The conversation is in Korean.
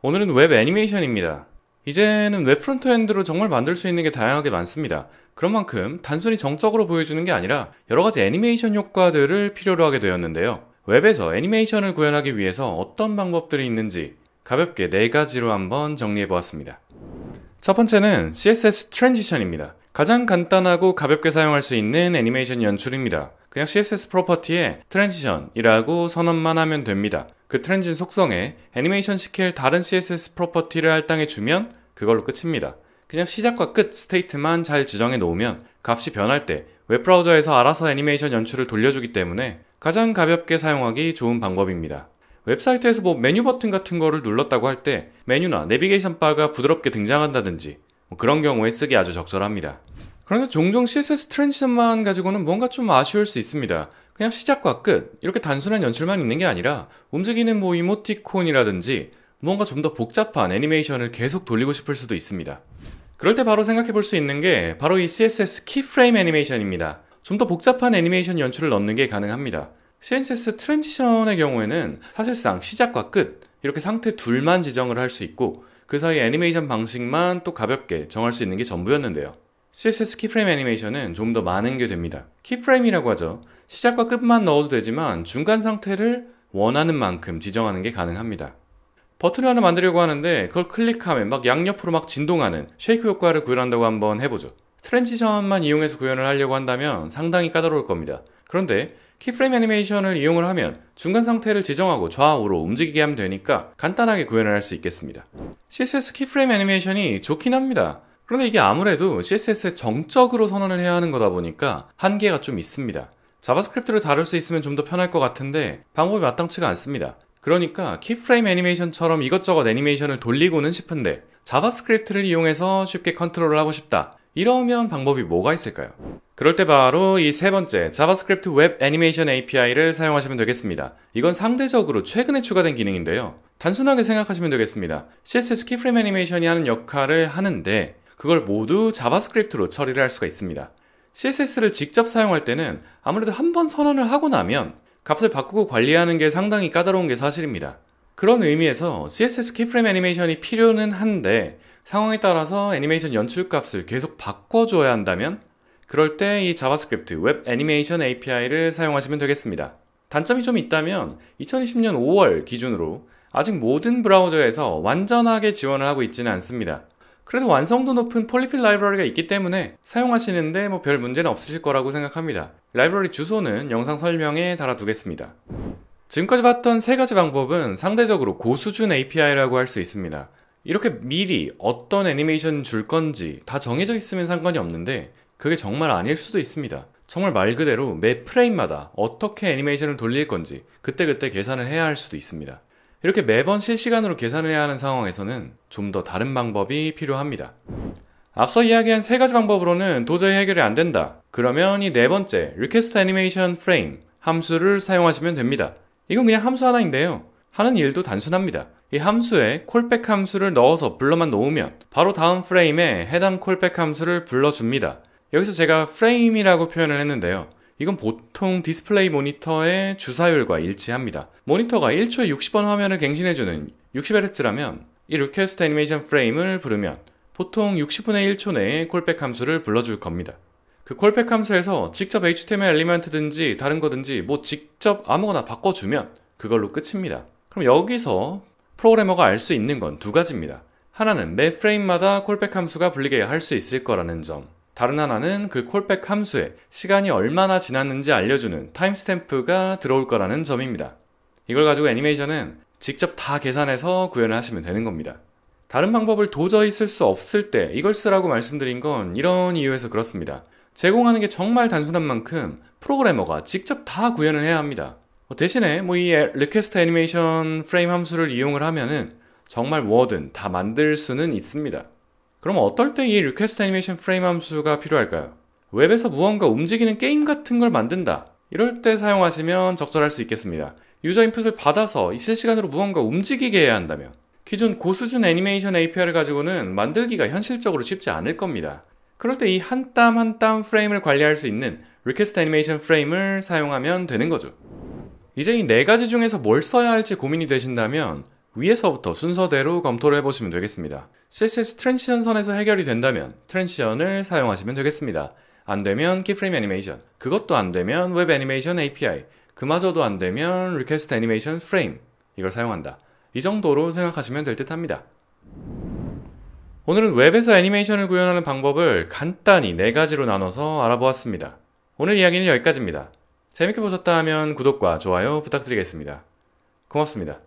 오늘은 웹 애니메이션입니다. 이제는 웹 프론트엔드로 정말 만들 수 있는 게 다양하게 많습니다. 그런 만큼 단순히 정적으로 보여주는 게 아니라 여러 가지 애니메이션 효과들을 필요로 하게 되었는데요. 웹에서 애니메이션을 구현하기 위해서 어떤 방법들이 있는지 가볍게 네 가지로 한번 정리해 보았습니다. 첫 번째는 CSS 트랜지션입니다. 가장 간단하고 가볍게 사용할 수 있는 애니메이션 연출입니다. 그냥 CSS 프로퍼티에 트랜지션이라고 선언만 하면 됩니다. 그 트랜지션 속성에 애니메이션 시킬 다른 CSS 프로퍼티를 할당해 주면 그걸로 끝입니다. 그냥 시작과 끝 스테이트만 잘 지정해 놓으면 값이 변할 때 웹브라우저에서 알아서 애니메이션 연출을 돌려주기 때문에 가장 가볍게 사용하기 좋은 방법입니다. 웹사이트에서 뭐 메뉴 버튼 같은 거를 눌렀다고 할 때 메뉴나 내비게이션 바가 부드럽게 등장한다든지 뭐 그런 경우에 쓰기 아주 적절합니다. 그러나 종종 CSS 트랜지션만 가지고는 뭔가 좀 아쉬울 수 있습니다. 그냥 시작과 끝, 이렇게 단순한 연출만 있는 게 아니라 움직이는 뭐 이모티콘이라든지 뭔가 좀 더 복잡한 애니메이션을 계속 돌리고 싶을 수도 있습니다. 그럴 때 바로 생각해 볼 수 있는 게 바로 이 CSS 키프레임 애니메이션입니다. 좀 더 복잡한 애니메이션 연출을 넣는 게 가능합니다. CSS 트랜지션의 경우에는 사실상 시작과 끝, 이렇게 상태 둘만 지정을 할 수 있고 그 사이 애니메이션 방식만 또 가볍게 정할 수 있는 게 전부였는데요. CSS 키프레임 애니메이션은 좀 더 많은 게 됩니다. 키프레임이라고 하죠. 시작과 끝만 넣어도 되지만 중간 상태를 원하는 만큼 지정하는 게 가능합니다. 버튼을 하나 만들려고 하는데 그걸 클릭하면 막 양옆으로 막 진동하는 쉐이크 효과를 구현한다고 한번 해보죠. 트랜지션만 이용해서 구현을 하려고 한다면 상당히 까다로울 겁니다. 그런데 키프레임 애니메이션을 이용을 하면 중간 상태를 지정하고 좌우로 움직이게 하면 되니까 간단하게 구현을 할 수 있겠습니다. CSS 키프레임 애니메이션이 좋긴 합니다. 그런데 이게 아무래도 c s s 에 정적으로 선언을 해야 하는 거다 보니까 한계가 좀 있습니다. 자바스크립트를 다룰 수 있으면 좀 더 편할 것 같은데 방법이 마땅치가 않습니다. 그러니까 키프레임 애니메이션처럼 이것저것 애니메이션을 돌리고는 싶은데 자바스크립트를 이용해서 쉽게 컨트롤을 하고 싶다. 이러면 방법이 뭐가 있을까요? 그럴 때 바로 이 세 번째 자바스크립트 웹 애니메이션 API를 사용하시면 되겠습니다. 이건 상대적으로 최근에 추가된 기능인데요. 단순하게 생각하시면 되겠습니다. CSS 키프레임 애니메이션이 하는 역할을 하는데 그걸 모두 자바스크립트로 처리를 할 수가 있습니다. CSS를 직접 사용할 때는 아무래도 한 번 선언을 하고 나면 값을 바꾸고 관리하는 게 상당히 까다로운 게 사실입니다. 그런 의미에서 CSS 키프레임 애니메이션이 필요는 한데 상황에 따라서 애니메이션 연출 값을 계속 바꿔줘야 한다면 그럴 때 이 자바스크립트 웹 애니메이션 API를 사용하시면 되겠습니다. 단점이 좀 있다면 2020년 5월 기준으로 아직 모든 브라우저에서 완전하게 지원을 하고 있지는 않습니다. 그래도 완성도 높은 폴리필 라이브러리가 있기 때문에 사용하시는데 뭐 별 문제는 없으실 거라고 생각합니다. 라이브러리 주소는 영상 설명에 달아두겠습니다. 지금까지 봤던 세 가지 방법은 상대적으로 고수준 API라고 할 수 있습니다. 이렇게 미리 어떤 애니메이션 줄 건지 다 정해져 있으면 상관이 없는데 그게 정말 아닐 수도 있습니다. 정말 말 그대로 매 프레임마다 어떻게 애니메이션을 돌릴 건지 그때그때 계산을 해야 할 수도 있습니다. 이렇게 매번 실시간으로 계산을 해야 하는 상황에서는 좀 더 다른 방법이 필요합니다. 앞서 이야기한 세 가지 방법으로는 도저히 해결이 안 된다. 그러면 이 네 번째, request animation frame 함수를 사용하시면 됩니다. 이건 그냥 함수 하나인데요. 하는 일도 단순합니다. 이 함수에 콜백 함수를 넣어서 불러만 놓으면 바로 다음 프레임에 해당 콜백 함수를 불러줍니다. 여기서 제가 프레임이라고 표현을 했는데요. 이건 보통 디스플레이 모니터의 주사율과 일치합니다. 모니터가 1초에 60번 화면을 갱신해주는 60Hz라면 이 리퀘스트 애니메이션 프레임을 부르면 보통 60분의 1초 내에 콜백 함수를 불러줄 겁니다. 그 콜백 함수에서 직접 HTML 엘리먼트든지 다른 거든지 뭐 직접 아무거나 바꿔주면 그걸로 끝입니다. 그럼 여기서 프로그래머가 알 수 있는 건 두 가지입니다. 하나는 매 프레임마다 콜백 함수가 불리게 할 수 있을 거라는 점. 다른 하나는 그 콜백 함수에 시간이 얼마나 지났는지 알려주는 타임스탬프가 들어올 거라는 점입니다. 이걸 가지고 애니메이션은 직접 다 계산해서 구현을 하시면 되는 겁니다. 다른 방법을 도저히 쓸 수 없을 때 이걸 쓰라고 말씀드린 건 이런 이유에서 그렇습니다. 제공하는 게 정말 단순한 만큼 프로그래머가 직접 다 구현을 해야 합니다. 뭐 대신에 뭐 이 리퀘스트 애니메이션 프레임 함수를 이용을 하면은 정말 뭐든 다 만들 수는 있습니다. 그럼 어떨 때이 리퀘스트 애니메이션 프레임 함수가 필요할까요? 웹에서 무언가 움직이는 게임 같은 걸 만든다. 이럴 때 사용하시면 적절할 수 있겠습니다. 유저 인풋을 받아서 실시간으로 무언가 움직이게 해야 한다면 기존 고수준 애니메이션 API를 가지고는 만들기가 현실적으로 쉽지 않을 겁니다. 그럴 때 이 한 땀 한 땀 프레임을 관리할 수 있는 리퀘스트 애니메이션 프레임을 사용하면 되는 거죠. 이제 이 네 가지 중에서 뭘 써야 할지 고민이 되신다면 위에서부터 순서대로 검토를 해보시면 되겠습니다. CSS 트랜지션 선에서 해결이 된다면 트랜지션을 사용하시면 되겠습니다. 안되면 키프레임 애니메이션, 그것도 안되면 웹 애니메이션 API, 그마저도 안되면 리퀘스트 애니메이션 프레임 이걸 사용한다. 이 정도로 생각하시면 될 듯 합니다. 오늘은 웹에서 애니메이션을 구현하는 방법을 간단히 네가지로 나눠서 알아보았습니다. 오늘 이야기는 여기까지입니다. 재밌게 보셨다 면 구독과 좋아요 부탁드리겠습니다. 고맙습니다.